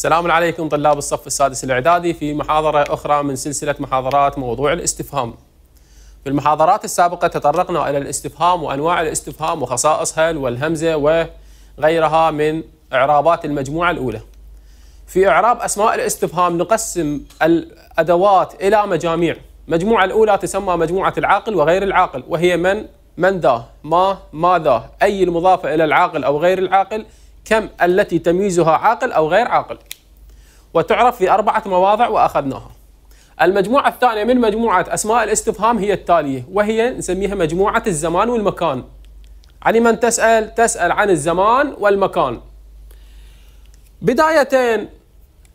السلام عليكم طلاب الصف السادس الإعدادي في محاضرة أخرى من سلسلة محاضرات موضوع الاستفهام في المحاضرات السابقة تطرقنا إلى الاستفهام وأنواع الاستفهام وخصائصها والهمزة وغيرها من إعرابات المجموعة الأولى في إعراب أسماء الاستفهام نقسم الأدوات إلى مجاميع المجموعة الأولى تسمى مجموعة العاقل وغير العاقل وهي من من ذا ما ماذا أي المضافة إلى العاقل أو غير العاقل كم التي تميزها عاقل أو غير عاقل وتعرف في أربعة مواضع وأخذناها المجموعة الثانية من مجموعة أسماء الاستفهام هي التالية وهي نسميها مجموعة الزمان والمكان علي من تسأل؟ تسأل عن الزمان والمكان بدايتين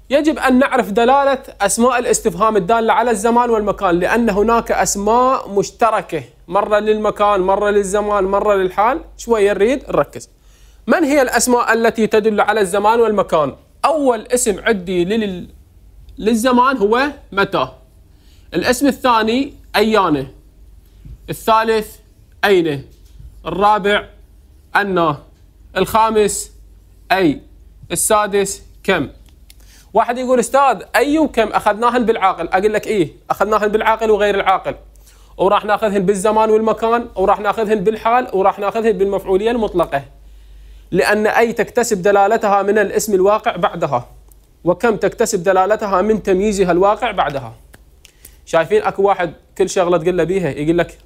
يجب أن نعرف دلالة أسماء الاستفهام الدالة على الزمان والمكان لأن هناك أسماء مشتركة مرة للمكان مرة للزمان مرة للحال شوية نريد نركز من هي الأسماء التي تدل على الزمان والمكان؟ اول اسم عندي لل... للزمان هو متى الاسم الثاني ايانه الثالث اينه الرابع انا الخامس اي السادس كم واحد يقول استاذ اي وكم اخذناهن بالعاقل اقول لك ايه اخذناهن بالعاقل وغير العاقل وراح ناخذهن بالزمان والمكان وراح ناخذهن بالحال وراح ناخذهن بالمفعوليه المطلقه لأن أي تكتسب دلالتها من الاسم الواقع بعدها وكم تكتسب دلالتها من تمييزها الواقع بعدها شايفين اكو واحد كل شغله تقول له بيها يقول لك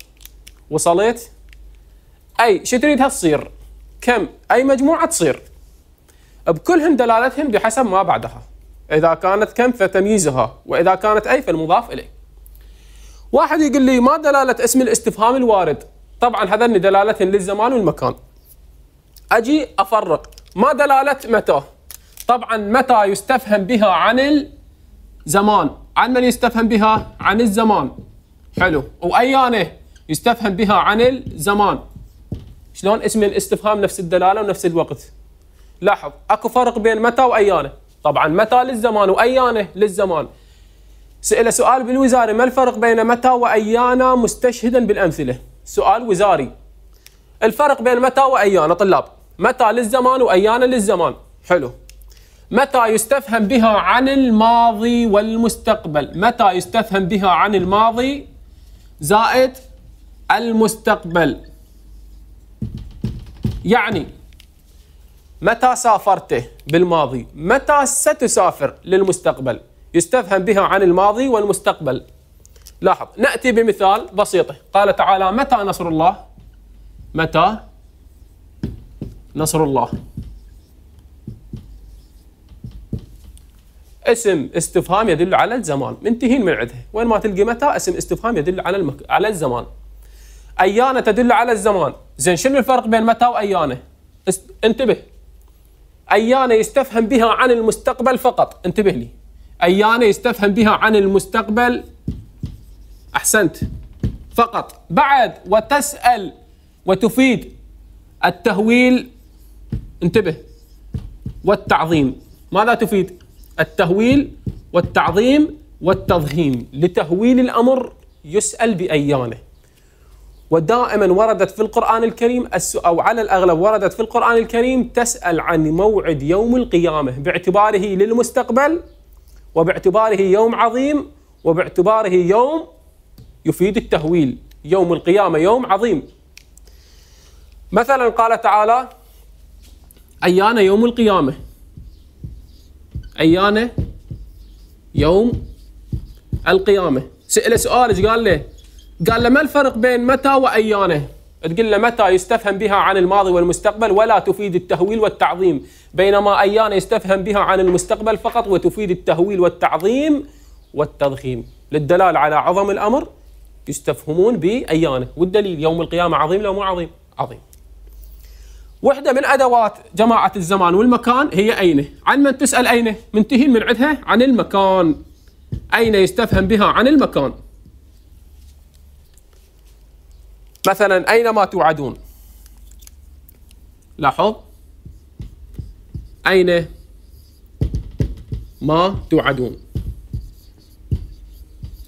وصلت اي شو تريدها تصير كم اي مجموعه تصير بكلهم دلالتهم بحسب ما بعدها اذا كانت كم فتمييزها واذا كانت اي فالمضاف اليه واحد يقول لي ما دلاله اسم الاستفهام الوارد طبعا هذني دلاله للزمان والمكان اجي افرق ما دلاله متى طبعا متى يستفهم بها عن الزمان عن من يستفهم بها عن الزمان حلو وايانه يستفهم بها عن الزمان شلون اسم الاستفهام نفس الدلاله ونفس الوقت لاحظ اكو فرق بين متى وايانه طبعا متى للزمان وايانه للزمان سئل سؤال بالوزاره ما الفرق بين متى وايانا مستشهدا بالامثله سؤال وزاري الفرق بين متى وايانا طلاب متى للزمان وأيانا للزمان حلو متى يستفهم بها عن الماضي والمستقبل متى يستفهم بها عن الماضي زائد المستقبل يعني متى سافرت بالماضي متى ستسافر للمستقبل يستفهم بها عن الماضي والمستقبل لاحظ نأتي بمثال بسيط قال تعالى متى نصر الله متى نصر الله اسم استفهام يدل على الزمان منتهين من عندها وين ما تلقي متى اسم استفهام يدل على المك... على الزمان ايانا تدل على الزمان زين شنو الفرق بين متى وايانا است... انتبه ايانا يستفهم بها عن المستقبل فقط انتبه لي ايانا يستفهم بها عن المستقبل احسنت فقط بعد وتسال وتفيد التهويل انتبه والتعظيم ماذا تفيد التهويل والتعظيم والتضخيم لتهويل الأمر يسأل بأيانه ودائما وردت في القرآن الكريم أو على الأغلب وردت في القرآن الكريم تسأل عن موعد يوم القيامة باعتباره للمستقبل وباعتباره يوم عظيم وباعتباره يوم يفيد التهويل يوم القيامة يوم عظيم مثلا قال تعالى أيان يوم القيامة أيان يوم القيامة سأله سؤال ايش قال له قال له ما الفرق بين متى وايانا تقول له متى يستفهم بها عن الماضي والمستقبل ولا تفيد التهويل والتعظيم بينما أيان يستفهم بها عن المستقبل فقط وتفيد التهويل والتعظيم والتضخيم للدلال على عظم الأمر يستفهمون بأيانه والدليل يوم القيامة عظيم لو مو عظيم عظيم وحده من ادوات جماعه الزمان والمكان هي اينه عن من تسال اينه منتهين من عندها عن المكان اين يستفهم بها عن المكان مثلا أين ما توعدون لاحظ اين ما توعدون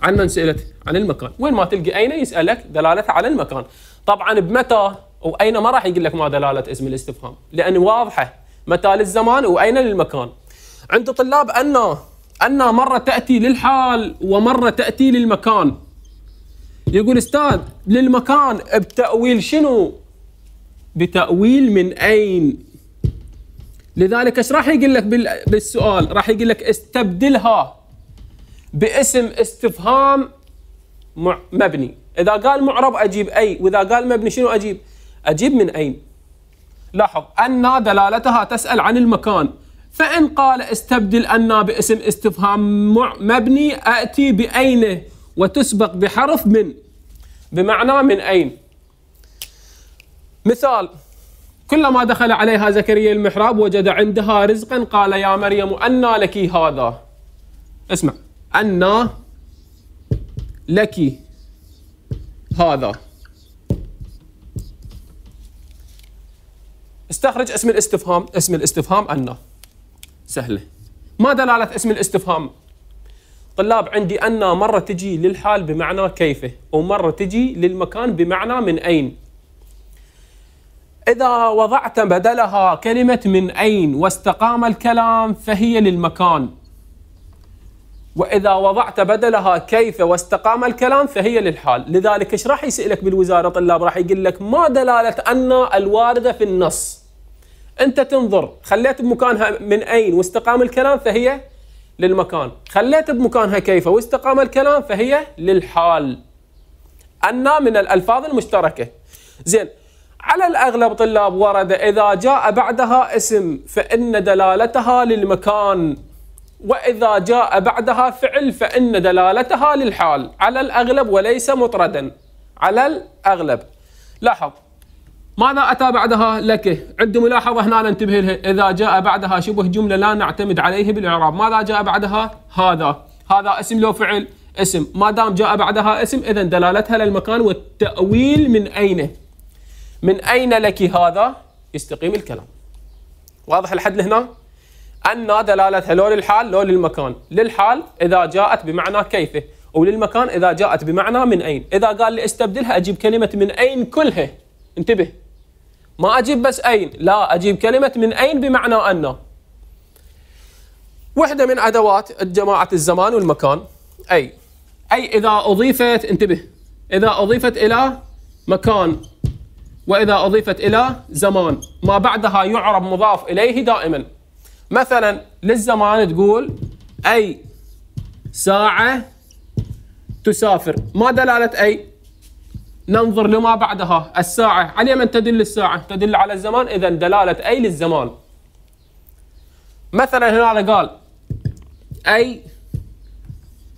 عن من سئلت عن المكان وين ما تلقي اين يسالك دلالتها على المكان طبعا بمتى واين ما راح يقول لك ما دلاله اسم الاستفهام لان واضحه متى للزمان واين للمكان عند طلاب ان ان مره تاتي للحال ومره تاتي للمكان يقول استاذ للمكان بتاويل شنو بتاويل من اين لذلك ايش راح يقول لك بالسؤال راح يقول لك استبدلها باسم استفهام مبني اذا قال معرب اجيب اي واذا قال مبني شنو اجيب أجيب من أين؟ لاحظ أن دلالتها تسأل عن المكان فإن قال استبدل أن باسم استفهام مبني أتي بأين وتسبق بحرف من بمعنى من أين مثال كلما دخل عليها زكريا المحراب وجد عندها رزقا قال يا مريم أنى لك هذا اسمع أنى لك هذا استخرج اسم الاستفهام اسم الاستفهام أن سهلة ما دلالة اسم الاستفهام طلاب عندي أن مرة تجي للحال بمعنى كيف ومرة تجي للمكان بمعنى من أين إذا وضعت بدلها كلمة من أين واستقام الكلام فهي للمكان وإذا وضعت بدلها كيف واستقام الكلام فهي للحال لذلك ايش راح يسألك بالوزارة طلاب راح يقول لك ما دلالة أن الواردة في النص انت تنظر خليت بمكانها من اين واستقام الكلام فهي للمكان خليت بمكانها كيف واستقام الكلام فهي للحال أن من الألفاظ المشتركة زين على الأغلب طلاب ورد إذا جاء بعدها اسم فإن دلالتها للمكان وإذا جاء بعدها فعل فإن دلالتها للحال على الأغلب وليس مطردا على الأغلب لاحظ ماذا أتى بعدها لك عندي ملاحظة هنا انتبه لها إذا جاء بعدها شبه جملة لا نعتمد عليه بالإعراب ماذا جاء بعدها هذا هذا اسم لو فعل اسم ما دام جاء بعدها اسم إذا دلالتها للمكان والتأويل من أين من أين لك هذا يستقيم الكلام واضح الحد لهنا أن دلالتها لو للحال لو للمكان للحال إذا جاءت بمعنى كيفه وللمكان إذا جاءت بمعنى من أين إذا قال لي استبدلها أجيب كلمة من أين كلها انتبه ما أجيب بس أين لا أجيب كلمة من أين بمعنى أن وحدة من أدوات جماعة الزمان والمكان أي أي إذا أضيفت انتبه إذا أضيفت إلى مكان وإذا أضيفت إلى زمان ما بعدها يعرب مضاف إليه دائما مثلا للزمان تقول أي ساعة تسافر ما دلالة أي ننظر لما بعدها الساعة على من تدل الساعة تدل على الزمان إذا دلالة أي للزمان مثلا هنا قال أي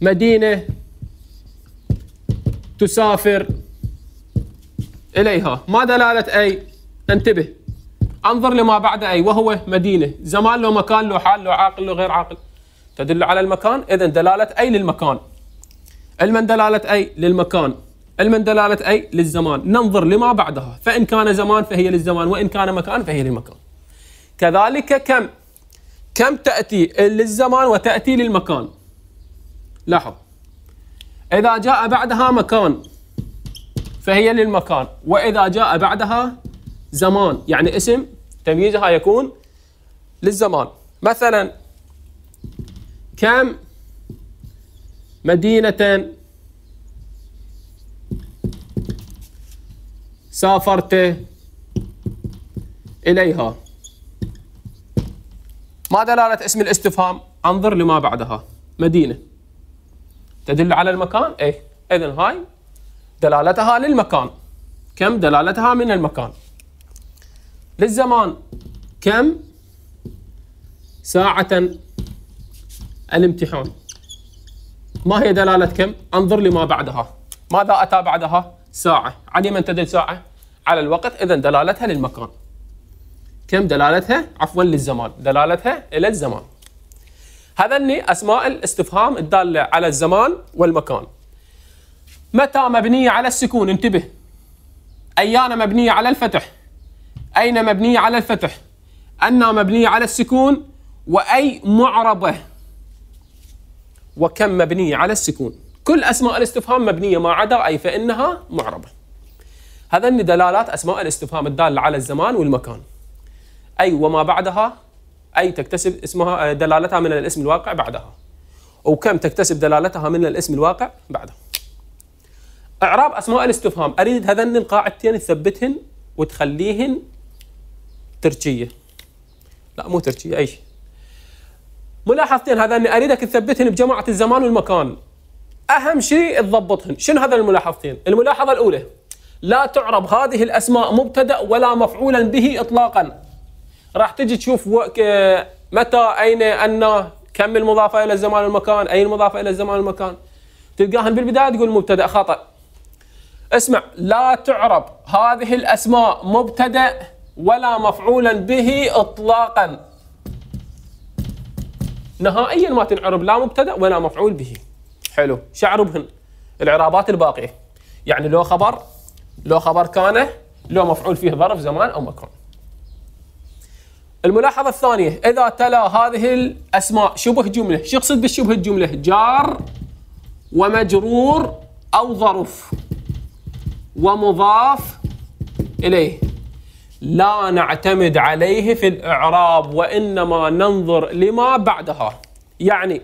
مدينة تسافر إليها ما دلالة أي انتبه انظر لما بعد أي وهو مدينة زمان له مكان له حال له عاقل له غير عاقل تدل على المكان إذا دلالة أي للمكان المن دلالة أي للمكان علما دلالة أي للزمان ننظر لما بعدها فإن كان زمان فهي للزمان وإن كان مكان فهي للمكان كذلك كم كم تأتي للزمان وتأتي للمكان لاحظ إذا جاء بعدها مكان فهي للمكان وإذا جاء بعدها زمان يعني اسم تمييزها يكون للزمان مثلا كم مدينة سافرت إليها ما دلالة اسم الاستفهام؟ انظر لما بعدها مدينة تدل على المكان؟ إيه إذن هاي دلالتها للمكان كم دلالتها من المكان للزمان كم ساعة الامتحان ما هي دلالة كم؟ انظر لما بعدها ماذا أتى بعدها؟ ساعة علي من تدل ساعة؟ على الوقت إذا دلالتها للمكان كم دلالتها عفوا للزمان دلالتها إلى الزمان هذني أسماء الاستفهام الدالة على الزمان والمكان متى مبنية على السكون انتبه أيان مبنية على الفتح أين مبنية على الفتح أن مبنية على السكون وأي معربة وكم مبنية على السكون كل أسماء الاستفهام مبنية ما عدا أي فإنها معربة هذن دلالات أسماء الاستفهام الدالة على الزمان والمكان أي وما بعدها أي تكتسب اسمها آه، دلالتها من الاسم الواقع بعدها وكم تكتسب دلالتها من الاسم الواقع بعدها إعراب أسماء الاستفهام أريد هذن القاعدتين تثبتهن وتخليهن تركية لا مو تركية أي شيء ملاحظتين هذا اريدك تثبتهن بجماعه الزمان والمكان اهم شيء تضبطهن شنو هذا الملاحظتين الملاحظه الاولى لا تعرب هذه الاسماء مبتدا ولا مفعولا به اطلاقا راح تجي تشوف متى اين ان كم المضافه الى الزمان والمكان اي المضافه الى الزمان والمكان تلقاهم بالبدايه تقول مبتدا خطا اسمع لا تعرب هذه الاسماء مبتدا ولا مفعولا به اطلاقا نهائيا ما تنعرب لا مبتدا ولا مفعول به حلو شعربهن العرابات الباقيه يعني لو خبر لو خبر كان لو مفعول فيه ظرف زمان او مكان الملاحظة الثانية إذا تلا هذه الأسماء شبه جملة شو يقصد بالشبه الجملة جار ومجرور أو ظرف ومضاف إليه لا نعتمد عليه في الإعراب وإنما ننظر لما بعدها يعني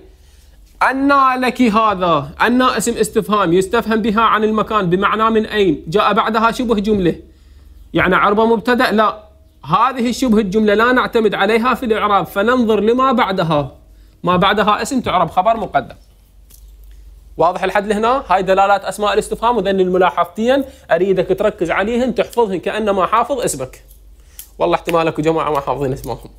أن لك هذا أن اسم استفهام يستفهم بها عن المكان بمعنى من أين جاء بعدها شبه جملة يعني عربة مبتدأ لا هذه الشبه الجملة لا نعتمد عليها في الإعراب فننظر لما بعدها ما بعدها اسم تعرب خبر مقدم واضح الحد لهنا هاي دلالات أسماء الاستفهام وذن الملاحظتين أريدك تركز عليهن تحفظهن كأنما حافظ اسمك والله احتمالك جماعة ما حافظين اسمهم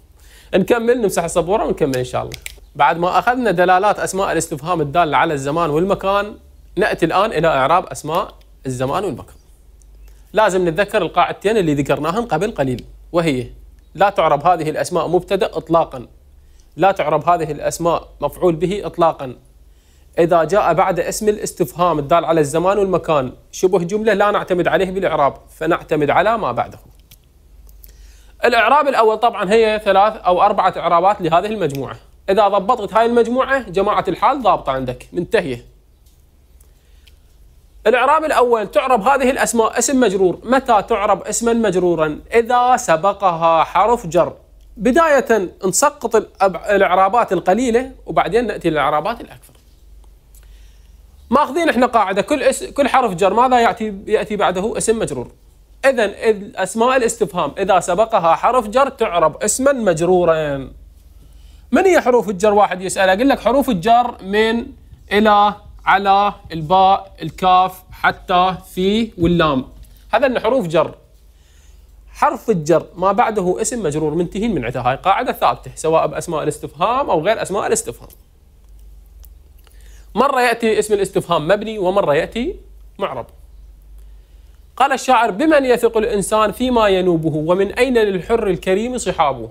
نكمل نمسح السبورة ونكمل إن شاء الله بعد ما أخذنا دلالات أسماء الاستفهام الدالة على الزمان والمكان نأتي الآن إلى إعراب أسماء الزمان والمكان لازم نتذكر القاعدتين اللي ذكرناهم قبل قليل وهي لا تعرب هذه الأسماء مبتدأ إطلاقا لا تعرب هذه الأسماء مفعول به إطلاقا إذا جاء بعد اسم الاستفهام الدال على الزمان والمكان شبه جملة لا نعتمد عليه بالإعراب فنعتمد على ما بعده الإعراب الأول طبعا هي ثلاث أو أربعة إعرابات لهذه المجموعة اذا ضبطت هاي المجموعه جماعه الحال ضابطه عندك منتهيه الاعراب الاول تعرب هذه الاسماء اسم مجرور متى تعرب اسما مجرورا اذا سبقها حرف جر بدايه نسقط الاعرابات القليله وبعدين ناتي للاعرابات الاكثر ماخذين احنا قاعده كل اس... كل حرف جر ماذا ياتي ياتي بعده اسم مجرور اذا اسماء الاستفهام اذا سبقها حرف جر تعرب اسما مجرورا من هي حروف الجر واحد يسأل أقول لك حروف الجر من إلى على الباء الكاف حتى في واللام هذا حروف جر حرف الجر ما بعده اسم مجرور منتهين من عتها هاي قاعدة ثابتة سواء بأسماء الاستفهام أو غير أسماء الاستفهام مرة يأتي اسم الاستفهام مبني ومرة يأتي معرب قال الشاعر بمن يثق الإنسان فيما ينوبه ومن أين للحر الكريم صحابه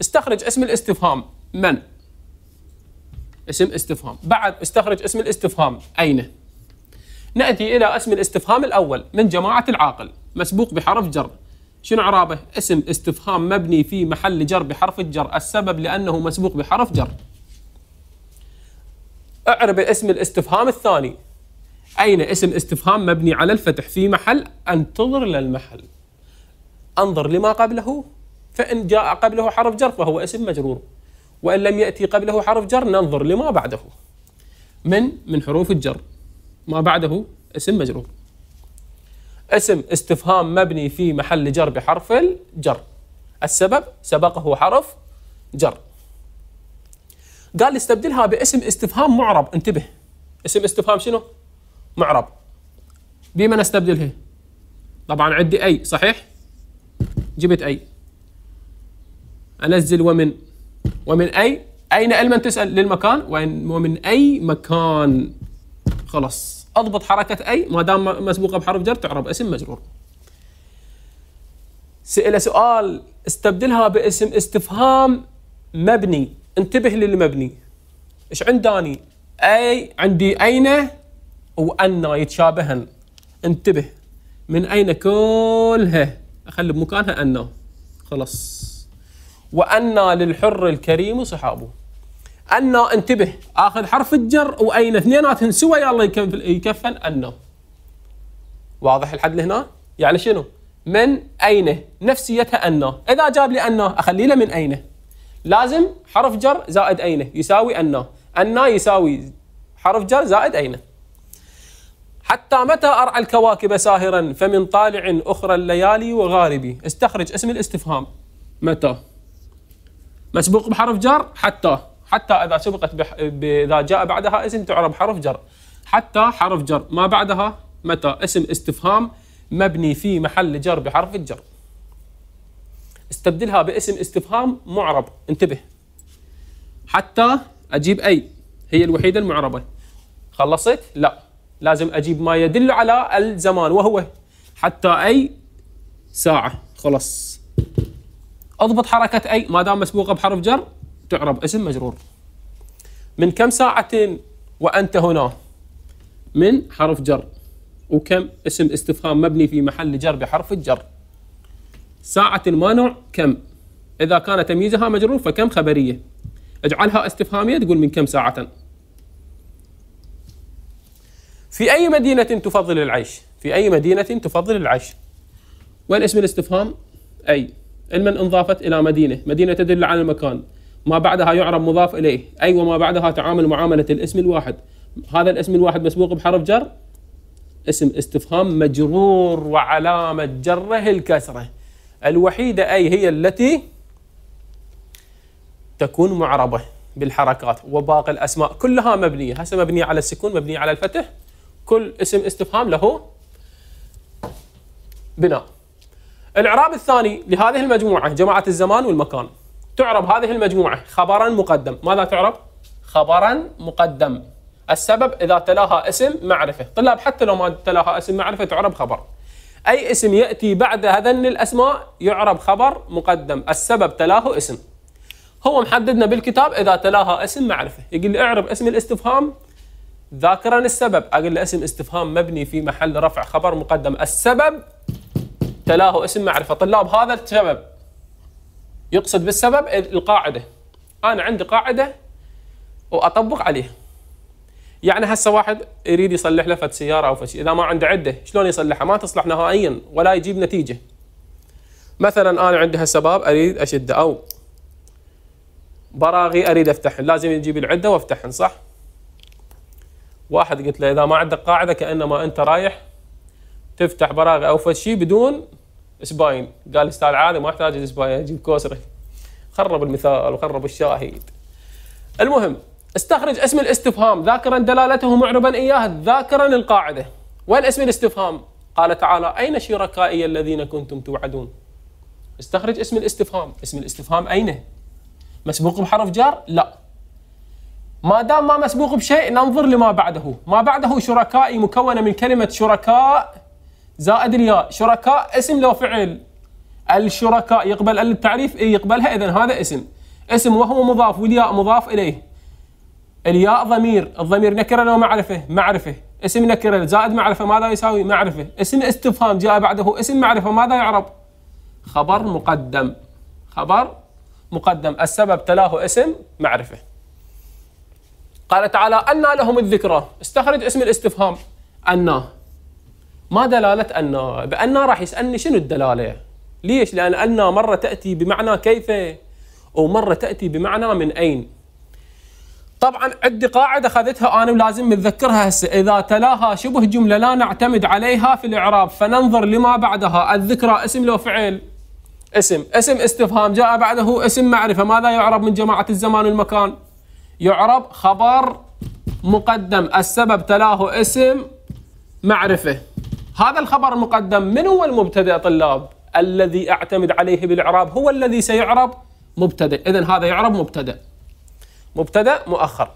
استخرج اسم الاستفهام من اسم استفهام بعد استخرج اسم الاستفهام أين نأتي إلى اسم الاستفهام الأول من جماعة العاقل مسبوق بحرف جر شنو عرابه اسم استفهام مبني في محل جر بحرف الجر، السبب لانه مسبوق بحرف جر. اعرب اسم الاستفهام الثاني. اين اسم استفهام مبني على الفتح في محل انتظر للمحل. انظر لما قبله فإن جاء قبله حرف جر فهو اسم مجرور وإن لم يأتي قبله حرف جر ننظر لما بعده من من حروف الجر ما بعده اسم مجرور اسم استفهام مبني في محل جر بحرف الجر السبب سبقه حرف جر قال استبدلها باسم استفهام معرب انتبه اسم استفهام شنو معرب بما نستبدله طبعا عندي اي صحيح جبت اي انزل ومن ومن اي اين المن تسال للمكان ومن اي مكان خلاص اضبط حركه اي ما دام مسبوقه بحرف جر تعرب اسم مجرور سئل سؤال استبدلها باسم استفهام مبني انتبه للمبني ايش عنداني اي عندي اين وان يتشابهن انتبه من اين كلها اخلي بمكانها ان خلاص وأنى للحر الكريم صحابه أنى انتبه آخذ حرف الجر وأين اثنيناتهم سوى يا يكفل, يكفل أنى واضح الحد لهنا؟ يعني شنو؟ من أين نفسيتها أنى إذا جاب لي أنا أخلي له من أين لازم حرف جر زائد أين يساوي أنى أنى يساوي حرف جر زائد أين حتى متى أرعى الكواكب ساهرا فمن طالع أخرى الليالي وغاربي استخرج اسم الاستفهام متى مسبوق بحرف جر حتى حتى إذا سبقت بح... إذا جاء بعدها اسم تعرب حرف جر حتى حرف جر ما بعدها متى اسم استفهام مبني في محل جر بحرف الجر استبدلها باسم استفهام معرب انتبه حتى أجيب أي هي الوحيدة المعربة خلصت؟ لا لازم أجيب ما يدل على الزمان وهو حتى أي ساعة خلص اضبط حركه اي ما دام مسبوقه بحرف جر تعرب اسم مجرور من كم ساعه وانت هنا من حرف جر وكم اسم استفهام مبني في محل جر بحرف الجر ساعة ما نوع كم إذا كان تمييزها مجرور فكم خبرية اجعلها استفهامية تقول من كم ساعة في أي مدينة تفضل العيش في أي مدينة تفضل العيش وين اسم الاستفهام أي علما انضافت إلى مدينة مدينة تدل على المكان ما بعدها يعرب مضاف إليه أي وما بعدها تعامل معاملة الاسم الواحد هذا الاسم الواحد مسبوق بحرف جر اسم استفهام مجرور وعلامة جره الكسرة الوحيدة أي هي التي تكون معربة بالحركات وباقي الأسماء كلها مبنية هسه مبنية على السكون مبنية على الفتح كل اسم استفهام له بناء الإعراب الثاني لهذه المجموعة جماعة الزمان والمكان تعرب هذه المجموعة خبرا مقدم ماذا تعرب؟ خبرا مقدم السبب إذا تلاها اسم معرفة طلاب حتى لو ما تلاها اسم معرفة تعرب خبر أي اسم يأتي بعد هذن الأسماء يعرب خبر مقدم السبب تلاه اسم هو محددنا بالكتاب إذا تلاها اسم معرفة يقول لي اعرب اسم الاستفهام ذاكرا السبب أقول له اسم استفهام مبني في محل رفع خبر مقدم السبب تلاه اسم معرفه طلاب هذا السبب يقصد بالسبب القاعده انا عندي قاعده واطبق عليها يعني هسه واحد يريد يصلح له فد سياره او فشي اذا ما عنده عده شلون يصلحها ما تصلح نهائيا ولا يجيب نتيجه مثلا انا عندي هسه باب اريد اشده او براغي اريد افتحن لازم يجيب العده وافتحن صح واحد قلت له اذا ما عندك قاعده كانما انت رايح تفتح براغي او فشي بدون اسباين قال استاذ عادي ما احتاج الاسباين اجيب كوسري خرب المثال وخرب الشاهد المهم استخرج اسم الاستفهام ذاكرا دلالته معربا اياه ذاكرا القاعده وين اسم الاستفهام قال تعالى اين شركائي الذين كنتم توعدون استخرج اسم الاستفهام اسم الاستفهام اين مسبوق بحرف جار لا ما دام ما مسبوق بشيء ننظر لما بعده ما بعده شركائي مكونه من كلمه شركاء زائد الياء شركاء اسم لو فعل الشركاء يقبل التعريف اي يقبلها إذا هذا اسم اسم وهو مضاف والياء مضاف إليه الياء ضمير الضمير نكرة لو معرفة معرفة اسم نكرة زائد معرفة ماذا يساوي معرفة اسم استفهام جاء بعده اسم معرفة ماذا يعرب خبر مقدم خبر مقدم السبب تلاه اسم معرفة قال تعالى أنا لهم الذكرى استخرج اسم الاستفهام أنا ما دلاله ان بان راح يسالني شنو الدلاله ليش لان ان مره تاتي بمعنى كيف ومره تاتي بمعنى من اين طبعا عندي قاعده اخذتها انا ولازم نتذكرها هسه اذا تلاها شبه جمله لا نعتمد عليها في الاعراب فننظر لما بعدها الذكرى اسم لو فعل اسم اسم استفهام جاء بعده اسم معرفه ماذا يعرب من جماعه الزمان والمكان يعرب خبر مقدم السبب تلاه اسم معرفه هذا الخبر مقدم من هو المبتدئ طلاب الذي اعتمد عليه بالاعراب هو الذي سيعرب مبتدئ اذا هذا يعرب مبتدئ مبتدأ مؤخر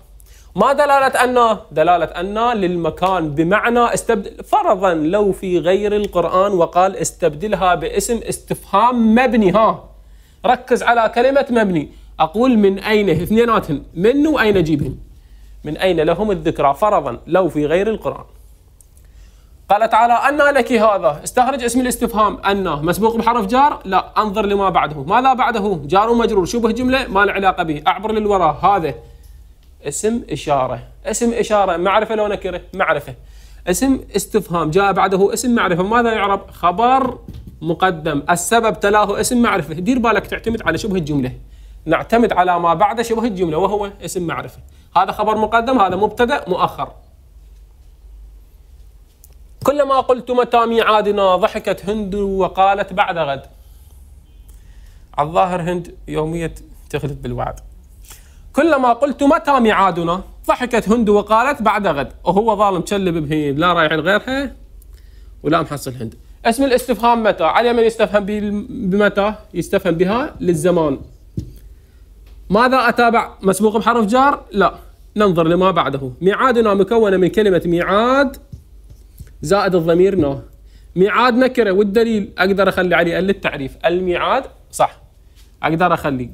ما دلالة أن دلالة أن للمكان بمعنى استبدل فرضا لو في غير القرآن وقال استبدلها باسم استفهام مبني ها ركز على كلمة مبني أقول من أين اثنيناتهم من وأين أجيبهم من أين لهم الذكرى فرضا لو في غير القرآن قال تعالى أنى لك هذا استخرج اسم الاستفهام أنى مسبوق بحرف جار لا أنظر لما بعده ماذا بعده جار ومجرور شبه جملة ما له علاقة به أعبر للوراء هذا اسم إشارة اسم إشارة معرفة لو نكرة معرفة اسم استفهام جاء بعده اسم معرفة ماذا يعرب خبر مقدم السبب تلاه اسم معرفة دير بالك تعتمد على شبه الجملة نعتمد على ما بعد شبه الجملة وهو اسم معرفة هذا خبر مقدم هذا مبتدأ مؤخر كلما قلت متى ميعادنا ضحكت هند وقالت بعد غد الظاهر هند يومية تغلب بالوعد كلما قلت متى ميعادنا ضحكت هند وقالت بعد غد وهو ظالم كلب بهيم لا رايح لغيرها ولا محصل هند اسم الاستفهام متى على من يستفهم بمتى يستفهم بها للزمان ماذا أتابع مسبوق بحرف جار لا ننظر لما بعده ميعادنا مكونة من كلمة ميعاد زائد الضمير نو ميعاد نكره والدليل اقدر اخلي عليه ال التعريف الميعاد صح اقدر اخلي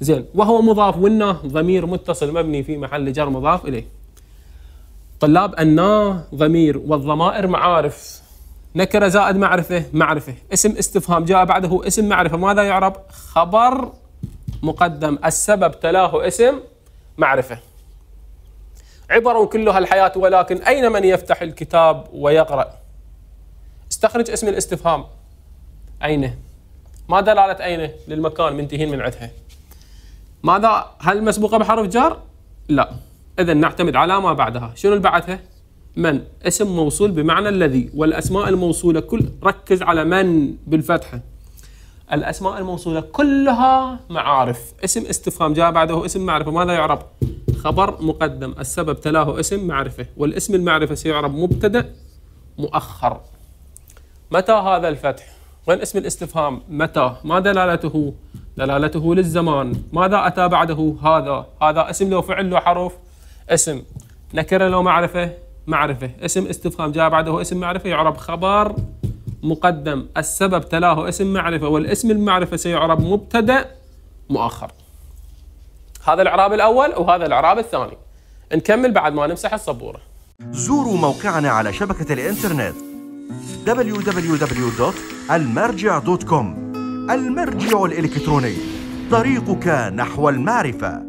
زين وهو مضاف والنا ضمير متصل مبني في محل جر مضاف اليه طلاب النا ضمير والضمائر معارف نكره زائد معرفه معرفه اسم استفهام جاء بعده اسم معرفه ماذا يعرب خبر مقدم السبب تلاه اسم معرفه عبر كلها الحياة ولكن أين من يفتح الكتاب ويقرأ استخرج اسم الاستفهام أين ما دلالة أين للمكان منتهين من عدها ماذا هل مسبوقة بحرف جار لا إذا نعتمد على ما بعدها شنو بعدها من اسم موصول بمعنى الذي والأسماء الموصولة كل ركز على من بالفتحة الأسماء الموصولة كلها معارف اسم استفهام جاء بعده اسم معرفة ماذا يعرب خبر مقدم السبب تلاه اسم معرفة والاسم المعرفة سيعرب مبتدأ مؤخر متى هذا الفتح وين اسم الاستفهام متى ما دلالته دلالته للزمان ماذا أتى بعده هذا هذا اسم لو فعل له حرف اسم نكرة لو معرفة معرفة اسم استفهام جاء بعده اسم معرفة يعرب خبر مقدم السبب تلاه اسم معرفة والاسم المعرفة سيعرب مبتدأ مؤخر هذا الإعراب الأول وهذا الإعراب الثاني نكمل بعد ما نمسح السبورة زوروا موقعنا على شبكة الإنترنت www.almarja.com المرجع الإلكتروني طريقك نحو المعرفة